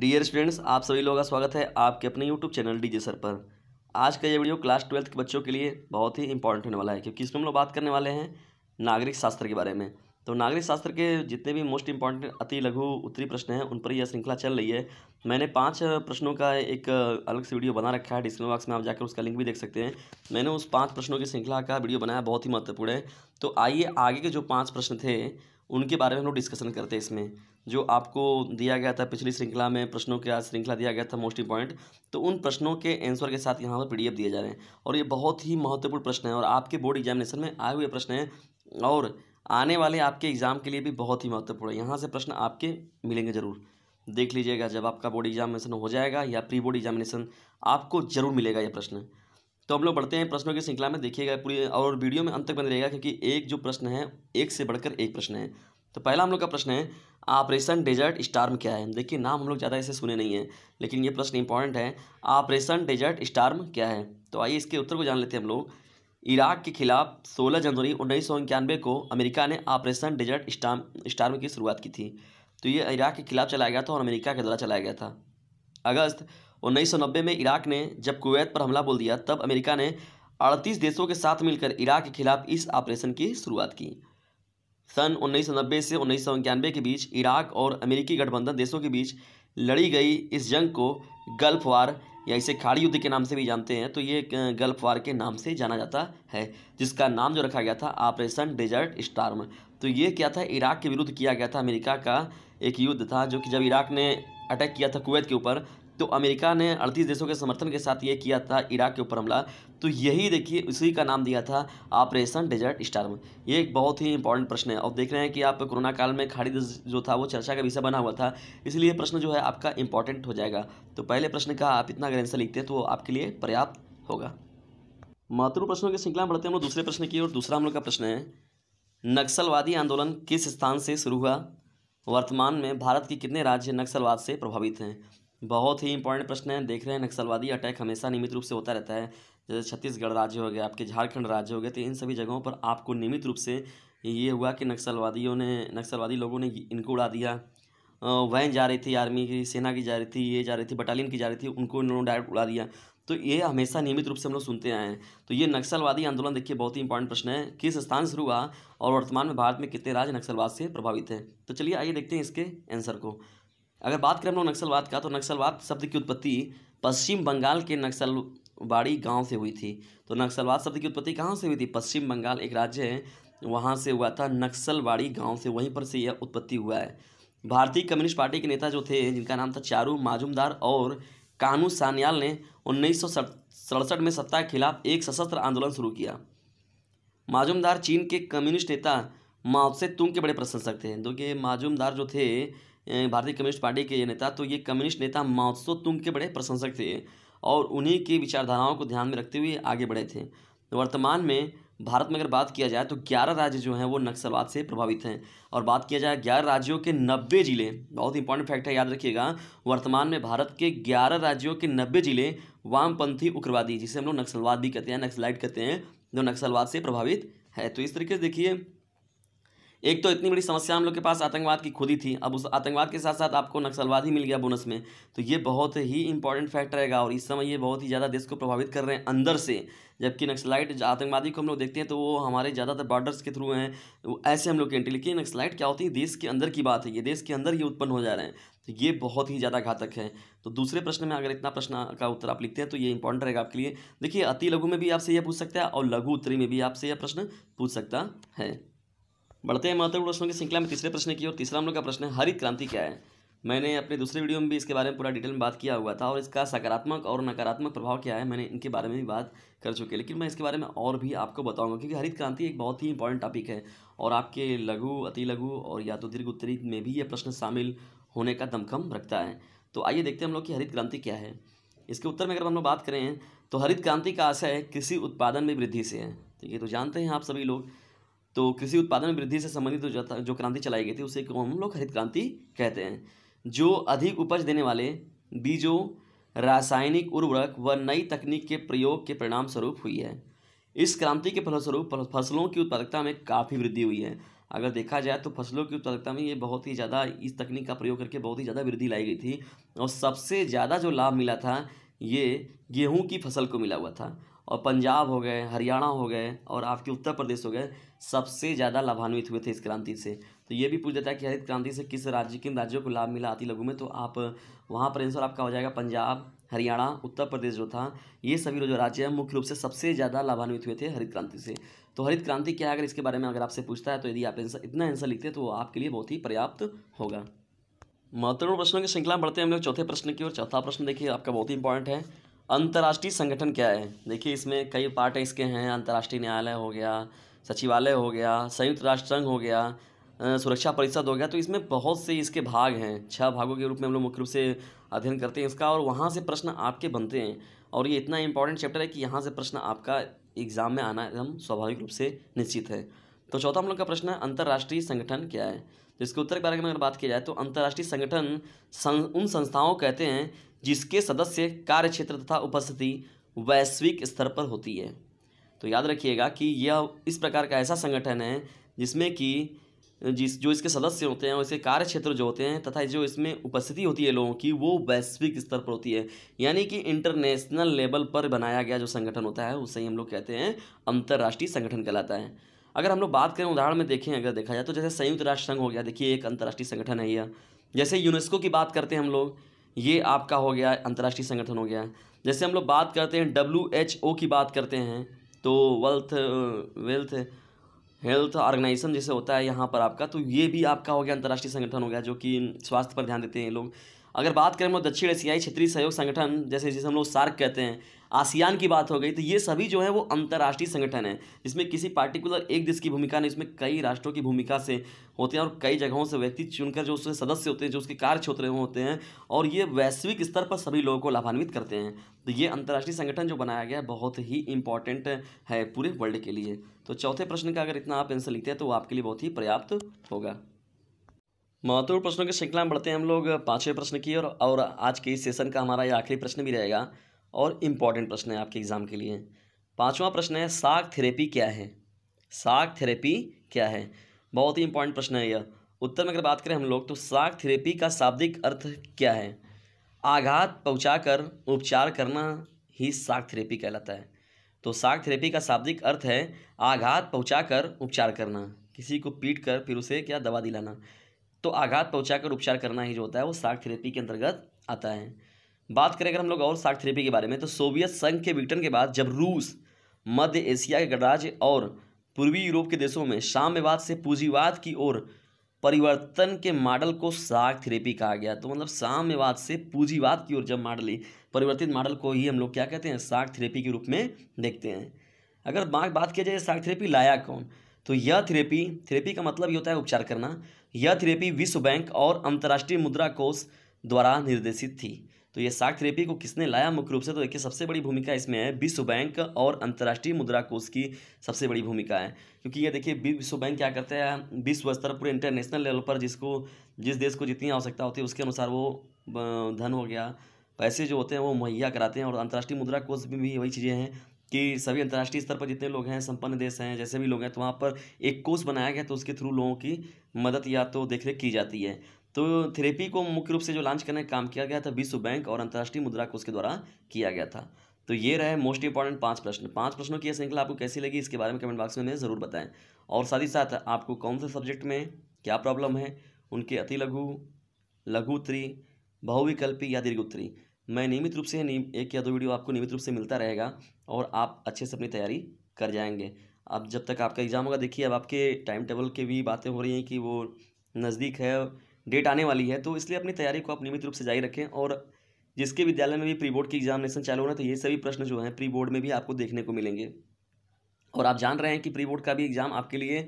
dear students आप सभी लोगों का स्वागत है आपके अपने यूट्यूब चैनल जे सर पर आज का ये वीडियो क्लास ट्वेल्थ के बच्चों के लिए बहुत ही इंपॉर्टेंट होने वाला है क्योंकि इसमें हम लोग बात करने वाले हैं नागरिक शास्त्र के बारे में तो नागरिक शास्त्र के जितने भी मोस्ट इंपॉर्टेंट अति लघु उत्तरी प्रश्न हैं उन पर यह श्रृंखला चल रही है मैंने पाँच प्रश्नों का एक अलग से वीडियो बना रखा है डिस्क्रिप्शन बॉक्स में आप जाकर उसका लिंक भी देख सकते हैं मैंने उस पाँच प्रश्नों की श्रृंखला का वीडियो बनाया बहुत ही महत्वपूर्ण है तो आइए आगे के जो पाँच प्रश्न थे उनके बारे में हम लोग डिस्कशन करते हैं इसमें जो आपको दिया गया था पिछली श्रृंखला में प्रश्नों के आज श्रृंखला दिया गया था मोस्टली पॉइंट तो उन प्रश्नों के आंसर के साथ यहाँ पर पी दिए जा रहे हैं और ये बहुत ही महत्वपूर्ण प्रश्न है और आपके बोर्ड एग्जामिनेशन में आए हुए प्रश्न हैं और आने वाले आपके एग्ज़ाम के लिए भी बहुत ही महत्वपूर्ण है यहाँ से प्रश्न आपके मिलेंगे ज़रूर देख लीजिएगा जब आपका बोर्ड एग्जामिनेशन हो जाएगा या प्री बोर्ड एग्जामिनेशन आपको जरूर मिलेगा यह प्रश्न तो हम लोग बढ़ते हैं प्रश्नों की श्रृंखला में देखिएगा पूरी और वीडियो में अंत तक बने रहेगा क्योंकि एक जो प्रश्न है एक से बढ़कर एक प्रश्न है तो पहला हम लोग का प्रश्न है ऑपरेशन डेजर्ट स्टार्म क्या है देखिए नाम हम लोग ज़्यादा इसे सुने नहीं है लेकिन ये प्रश्न इंपॉर्टेंट है ऑपरेशन डेजर्ट स्टार्म क्या है तो आइए इसके उत्तर को जान लेते हैं हम लोग इराक के खिलाफ 16 जनवरी उन्नीस को अमेरिका ने ऑपरेशन डेजर्ट स्टार्म स्टार्म की शुरुआत की थी तो ये इराक के खिलाफ चलाया गया था और अमेरिका के द्वारा चलाया गया था अगस्त उन्नीस में इराक ने जब कुवैत पर हमला बोल दिया तब अमेरिका ने अड़तीस देशों के साथ मिलकर इराक के खिलाफ इस ऑपरेशन की शुरुआत की सन उन्नीस से उन्नीस के बीच इराक और अमेरिकी गठबंधन देशों के बीच लड़ी गई इस जंग को गल्फ वार या इसे खाड़ी युद्ध के नाम से भी जानते हैं तो ये गल्फ वार के नाम से जाना जाता है जिसका नाम जो रखा गया था ऑपरेशन डेजर्ट स्टार्म तो ये क्या था इराक के विरुद्ध किया गया था अमेरिका का एक युद्ध था जो कि जब इराक ने अटैक किया था कुवैत के ऊपर तो अमेरिका ने अड़तीस देशों के समर्थन के साथ ये किया था इराक के ऊपर हमला तो यही देखिए उसी का नाम दिया था ऑपरेशन डेजर्ट स्टार्म ये एक बहुत ही इंपॉर्टेंट प्रश्न है और देख रहे हैं कि आप कोरोना काल में खाड़ी जो था वो चर्चा का विषय बना हुआ था इसलिए प्रश्न जो है आपका इंपॉर्टेंट हो जाएगा तो पहले प्रश्न का आप इतना अगर आंसर लिखते हैं तो आपके लिए पर्याप्त होगा महत्वपूर्ण प्रश्नों की श्रृंखला बढ़ते हैं हम लोग दूसरे प्रश्न की और दूसरा हम लोग का प्रश्न है नक्सलवादी आंदोलन किस स्थान से शुरू हुआ वर्तमान में भारत के कितने राज्य नक्सलवाद से प्रभावित हैं बहुत ही इंपॉर्टेंट प्रश्न है देख रहे हैं नक्सलवादी अटैक हमेशा नियमित रूप से होता रहता है जैसे छत्तीसगढ़ राज्य हो गया आपके झारखंड राज्य हो गए तो इन सभी जगहों पर आपको नियमित रूप से ये हुआ कि नक्सलवादियों ने नक्सलवादी लोगों ने इनको उड़ा दिया वैन जा रही थी आर्मी की सेना की जा रही थी ये जा रही थी बटालियन की जा रही थी उनको इन्होंने डायरेक्ट उड़ा दिया तो ये हमेशा नियमित रूप से हम लोग सुनते आए हैं तो ये नक्सलवादी आंदोलन देखिए बहुत ही इंपॉर्टेंट प्रश्न है किस स्थान से शुरू हुआ और वर्तमान में भारत में कितने राज्य नक्सलवाद से प्रभावित हैं तो चलिए आइए देखते हैं इसके आंसर को अगर बात करें हम लोग नक्सलवाद का तो नक्सलवाद शब्द की उत्पत्ति पश्चिम बंगाल के नक्सलवाड़ी गांव से हुई थी तो नक्सलवाद शब्द की उत्पत्ति कहाँ से हुई थी पश्चिम बंगाल एक राज्य है वहाँ से हुआ था नक्सलवाड़ी गाँव से वहीं पर से यह उत्पत्ति हुआ है भारतीय कम्युनिस्ट पार्टी के नेता जो थे जिनका नाम था चारू माजूमदार और कानू सान्याल ने उन्नीस सड़सठ में सत्ता के खिलाफ एक सशस्त्र आंदोलन शुरू किया माजूमदार चीन के कम्युनिस्ट नेता माओसे तुंग के बड़े प्रशंसक थे जो कि माजूमदार जो थे भारतीय कम्युनिस्ट पार्टी के ये नेता तो ये कम्युनिस्ट नेता माओत्सो तुंग के बड़े प्रशंसक थे और उन्हीं की विचारधाराओं को ध्यान में रखते हुए आगे बढ़े थे वर्तमान में भारत में अगर बात किया जाए तो 11 राज्य जो हैं वो नक्सलवाद से प्रभावित हैं और बात किया जाए 11 राज्यों के 90 ज़िले बहुत इंपॉर्टेंट फैक्ट है याद रखिएगा वर्तमान में भारत के 11 राज्यों के 90 ज़िले वामपंथी उग्रवादी जिसे हम लोग नक्सलवाद भी कहते हैं नक्सलाइट कहते हैं जो नक्सलवाद से प्रभावित है तो इस तरीके से देखिए एक तो इतनी बड़ी समस्या हम लोग के पास आतंकवाद की खुद ही थी अब उस आतंकवाद के साथ साथ आपको नक्सलवाद ही मिल गया बोनस में तो ये बहुत ही इंपॉर्टेंट फैक्ट रहेगा और इस समय ये बहुत ही ज़्यादा देश को प्रभावित कर रहे हैं अंदर से जबकि नक्सलाइट आतंकवादी को हम लोग देखते हैं तो वो हमारे ज़्यादातर बॉर्डर्स के थ्रू हैं ऐसे हम लोग के एंट्री लेकिन नक्सलाइट क्या होती है देश के अंदर की बात है ये देश के अंदर ही उत्पन्न हो जा रहे हैं तो ये बहुत ही ज़्यादा घातक है तो दूसरे प्रश्न में अगर इतना प्रश्न का उत्तर आप लिखते हैं तो ये इंपॉर्टेंट रहेगा आपके लिए देखिए अति लघु में भी आपसे यह पूछ सकता है और लघु उत्तरी में भी आपसे यह प्रश्न पूछ सकता है बढ़ते हैं महत्वपूर्ण प्रश्नों की श्रृंखला में तीसरे प्रश्न की और तीसरा हम लोग का प्रश्न है हरित क्रांति क्या है मैंने अपने दूसरे वीडियो में भी इसके बारे में पूरा डिटेल में बात किया हुआ था और इसका सकारात्मक और नकारात्मक प्रभाव क्या है मैंने इनके बारे में भी बात कर चुके हैं लेकिन मैं इसके बारे में और भी आपको बताऊंगा क्योंकि हरित क्रांति एक बहुत ही इंपॉर्टेंट टॉपिक है और आपके लघु अति लघु और या तो दीर्घ उत्तरी में भी ये प्रश्न शामिल होने का दमखम रखता है तो आइए देखते हैं हम लोग कि हरित क्रांति क्या है इसके उत्तर में अगर हम लोग बात करें तो हरित क्रांति का आशय कृषि उत्पादन में वृद्धि से है ठीक है तो जानते हैं आप सभी लोग तो कृषि उत्पादन वृद्धि से संबंधित जो जो क्रांति चलाई गई थी उसे हम लोग हरित क्रांति कहते हैं जो अधिक उपज देने वाले बीजों रासायनिक उर्वरक व नई तकनीक के प्रयोग के परिणाम स्वरूप हुई है इस क्रांति के फलस्वरूप फसलों की उत्पादकता में काफ़ी वृद्धि हुई है अगर देखा जाए तो फसलों की उत्पादकता में ये बहुत ही ज़्यादा इस तकनीक का प्रयोग करके बहुत ही ज़्यादा वृद्धि लाई गई थी और सबसे ज़्यादा जो लाभ मिला था ये गेहूँ की फसल को मिला हुआ था और पंजाब हो गए हरियाणा हो गए और आपके उत्तर प्रदेश हो गए सबसे ज़्यादा लाभान्वित हुए थे इस क्रांति से तो ये भी पूछ देता है कि हरित क्रांति से किस राज्य किन राज्यों को लाभ मिला आती लघु में तो आप वहाँ पर आंसर आपका हो जाएगा पंजाब हरियाणा उत्तर प्रदेश जो था ये सभी जो राज्य हैं मुख्य रूप से सबसे ज़्यादा लाभान्वित हुए थे हरित क्रांति से तो हरित क्रांति क्या है अगर इसके बारे में अगर आपसे पूछता है तो यदि आप आंसर इतना आंसर लिखते हैं तो आपके लिए बहुत ही पर्याप्त होगा महत्वपूर्ण प्रश्नों की श्रृंखला बढ़ते हैं हम लोग चौथे प्रश्न की और चौथा प्रश्न देखिए आपका बहुत ही इंपॉर्टेंट है अंतर्राष्ट्रीय संगठन क्या है देखिए इसमें कई पार्ट इसके हैं अंतर्राष्ट्रीय न्यायालय हो गया सचिवालय हो गया संयुक्त राष्ट्र संघ हो गया सुरक्षा परिषद हो गया तो इसमें बहुत से इसके भाग हैं छह भागों के रूप में हम लोग मुख्य रूप से अध्ययन करते हैं इसका और वहाँ से प्रश्न आपके बनते हैं और ये इतना इंपॉर्टेंट चैप्टर है कि यहाँ से प्रश्न आपका एग्ज़ाम में आना एकदम स्वाभाविक रूप से निश्चित है तो चौथा हम लोग का प्रश्न है अंतर्राष्ट्रीय संगठन क्या है तो इसके उत्तर के बारे में अगर बात की जाए तो अंतर्राष्ट्रीय संगठन सं, उन संस्थाओं को कहते हैं जिसके सदस्य कार्य क्षेत्र तथा उपस्थिति वैश्विक स्तर पर होती है तो याद रखिएगा कि यह इस प्रकार का ऐसा संगठन है जिसमें कि जिस जो इसके सदस्य होते हैं और इसके कार्य क्षेत्र जो होते हैं तथा जो इसमें उपस्थिति होती है लोगों की वो वैश्विक स्तर पर होती है यानी कि इंटरनेशनल लेवल पर बनाया गया जो संगठन होता है उसे ही हम लोग कहते हैं अंतर्राष्ट्रीय संगठन कहलाता है अगर हम लोग बात करें उदाहरण में देखें अगर देखा जाए तो जैसे संयुक्त राष्ट्र संघ हो गया देखिए एक अंतर्राष्ट्रीय संगठन है यह जैसे यूनेस्को की बात करते हैं हम लोग ये आपका हो गया अंतर्राष्ट्रीय संगठन हो गया जैसे हम लोग बात करते हैं डब्ल्यू एच ओ की बात करते हैं तो वेल्थ वेल्थ हेल्थ ऑर्गेनाइजेशन जैसे होता है यहाँ पर आपका तो ये भी आपका हो गया अंतर्राष्ट्रीय संगठन हो गया जो कि स्वास्थ्य पर ध्यान देते हैं लोग अगर बात करें हम दक्षिण एशियाई क्षेत्रीय सहयोग संगठन जैसे जिसे हम लोग सार्क कहते हैं आसियान की बात हो गई तो ये सभी जो है वो अंतर्राष्ट्रीय संगठन है जिसमें किसी पार्टिकुलर एक देश की भूमिका नहीं इसमें कई राष्ट्रों की भूमिका से होते हैं और कई जगहों से व्यक्ति चुनकर जो उसके सदस्य होते हैं जो उसके कार्य क्षेत्र होते हैं और ये वैश्विक स्तर पर सभी लोगों को लाभान्वित करते हैं तो ये अंतर्राष्ट्रीय संगठन जो बनाया गया है बहुत ही इंपॉर्टेंट है पूरे वर्ल्ड के लिए तो चौथे प्रश्न का अगर इतना आप आंसर लिखते हैं तो वो आपके लिए बहुत ही पर्याप्त होगा महत्वपूर्ण प्रश्नों की श्रृंखला में बढ़ते हैं हम लोग पाँचवें प्रश्न की और और आज के इस सेशन का हमारा ये आखिरी प्रश्न भी रहेगा और इम्पॉर्टेंट प्रश्न है आपके एग्ज़ाम के लिए पाँचवा प्रश्न है साग थेरेपी क्या है साग थेरेपी क्या है बहुत ही इंपॉर्टेंट प्रश्न है यह उत्तर में अगर बात करें हम लोग तो साग थेरेपी का शाब्दिक अर्थ क्या है आघात पहुंचाकर उपचार करना ही साग थेरेपी कहलाता है तो साग थेरेपी का शाब्दिक अर्थ है आघात पहुँचा उपचार करना किसी को पीट कर फिर उसे क्या दवा दिलाना तो आघात कर उपचार करना ही जो होता है वो शार्क थेरेपी के अंतर्गत आता है बात करें अगर हम लोग और शार्क थेरेपी के बारे में तो सोवियत संघ के विघटन के बाद जब रूस मध्य एशिया के गणराज्य और पूर्वी यूरोप के देशों में साम्यवाद से पूंजीवाद की ओर परिवर्तन के मॉडल को साग थेरेपी कहा गया तो मतलब साम्यवाद से पूंजीवाद की ओर जब मॉडल परिवर्तित मॉडल को ही हम लोग क्या कहते हैं साग थेरेपी के रूप में देखते हैं अगर बात किया जाए साग थेरेपी लाया कौन तो यह थेरेपी थेरेपी का मतलब ये होता है उपचार करना यह थेरेपी विश्व बैंक और अंतर्राष्ट्रीय मुद्रा कोष द्वारा निर्देशित थी तो ये साख थेरेपी को किसने लाया मुख्य रूप से तो देखिए सबसे बड़ी भूमिका इसमें है विश्व बैंक और अंतर्राष्ट्रीय मुद्रा कोष की सबसे बड़ी भूमिका है क्योंकि ये देखिए विश्व बैंक क्या करते हैं विश्व स्तर पूरे इंटरनेशनल लेवल पर जिसको जिस देश को जितनी आवश्यकता होती है उसके अनुसार वो धन हो गया पैसे जो होते हैं वो मुहैया कराते हैं और अंतर्राष्ट्रीय मुद्रा कोष में भी वही चीज़ें हैं कि सभी अंतर्राष्ट्रीय स्तर पर जितने लोग हैं संपन्न देश हैं जैसे भी लोग हैं तो वहाँ पर एक कोर्स बनाया गया तो उसके थ्रू लोगों की मदद या तो देखरेख की जाती है तो थेरेपी को मुख्य रूप से जो लॉन्च करने का काम किया गया था विश्व बैंक और अंतर्राष्ट्रीय मुद्रा कोष के द्वारा किया गया था तो ये रहे मोस्ट इंपॉर्टेंट पांच प्रश्न पांच प्रश्नों की यह श्रृंखला आपको कैसी लगी इसके बारे में कमेंट बॉक्स में हमें ज़रूर बताएं और साथ ही साथ आपको कौन से सब्जेक्ट में क्या प्रॉब्लम है उनके अति लघु लघु उत्तरी बहुविकल्पी या दीर्घोत्तरी मैं नियमित रूप से एक या दो वीडियो आपको नियमित रूप से मिलता रहेगा और आप अच्छे से अपनी तैयारी कर जाएंगे अब जब तक आपका एग्ज़ाम होगा देखिए अब आपके टाइम टेबल के भी बातें हो रही हैं कि वो नज़दीक है डेट आने वाली है तो इसलिए अपनी तैयारी को आप नियमित रूप से जारी रखें और जिसके विद्यालय में भी प्री बोर्ड की एग्जामिनेशन चालू होना तो ये सभी प्रश्न जो हैं प्री बोर्ड में भी आपको देखने को मिलेंगे और आप जान रहे हैं कि प्री बोर्ड का भी एग्ज़ाम आपके लिए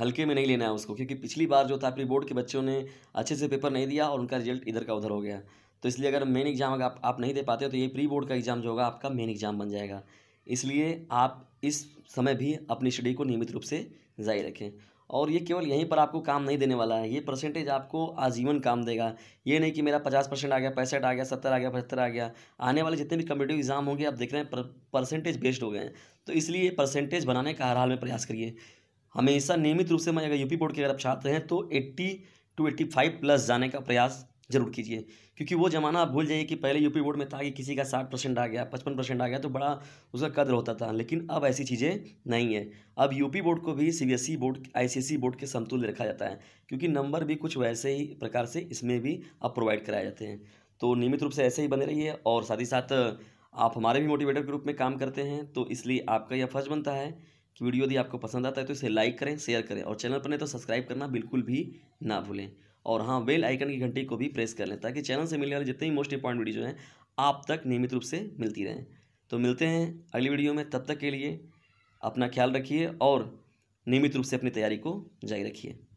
हल्के में नहीं लेना है उसको क्योंकि पिछली बार जो था प्री बोर्ड के बच्चों ने अच्छे से पेपर नहीं दिया और उनका रिजल्ट इधर का उधर हो गया तो इसलिए अगर मेन एग्ज़ाम अगर आप, आप नहीं दे पाते हो तो ये प्री बोर्ड का एग्ज़ाम जो होगा आपका मेन एग्ज़ाम बन जाएगा इसलिए आप इस समय भी अपनी स्टडी को नियमित रूप से जारी रखें और ये केवल यहीं पर आपको काम नहीं देने वाला है ये परसेंटेज आपको आजीवन काम देगा ये नहीं कि मेरा पचास परसेंट आ गया पैंसठ आ गया सत्तर आ गया पचहत्तर आ गया आने वाले जितने भी कम्पिटेटिव एग्ज़ाम होंगे आप देख रहे हैं परसेंटेज बेस्ड हो गए हैं तो इसलिए परसेंटेज बनाने का हर हाल में प्रयास करिए हमेशा नियमित रूप से मैं अगर यूपी बोर्ड के अगर आप छात्र हैं तो eighty two eighty five plus जाने का प्रयास जरूर कीजिए क्योंकि वो ज़माना आप भूल जाइए कि पहले यूपी बोर्ड में था कि किसी का साठ परसेंट आ गया पचपन परसेंट आ गया तो बड़ा उसका कदर होता था लेकिन अब ऐसी चीज़ें नहीं है अब यूपी बोर्ड को भी सीबीएसई बोर्ड आईसीएसई बोर्ड के समतुल्य रखा जाता है क्योंकि नंबर भी कुछ वैसे ही प्रकार से इसमें भी अब प्रोवाइड कराए जाते हैं तो नियमित रूप से ऐसे ही बने रहिए और साथ ही साथ आप हमारे भी मोटिवेटर के रूप में काम करते हैं तो इसलिए आपका यह फर्ज बनता है कि वीडियो यदि आपको पसंद आता है तो इसे लाइक करें शेयर करें और चैनल पर नहीं तो सब्सक्राइब करना बिल्कुल भी ना भूलें और हाँ बेल आइकन की घंटी को भी प्रेस कर लें ताकि चैनल से मिलने वाले जितने भी मोस्ट इंपॉर्टेंट वीडियो हैं आप तक नियमित रूप से मिलती रहें तो मिलते हैं अगली वीडियो में तब तक के लिए अपना ख्याल रखिए और नियमित रूप से अपनी तैयारी को जारी रखिए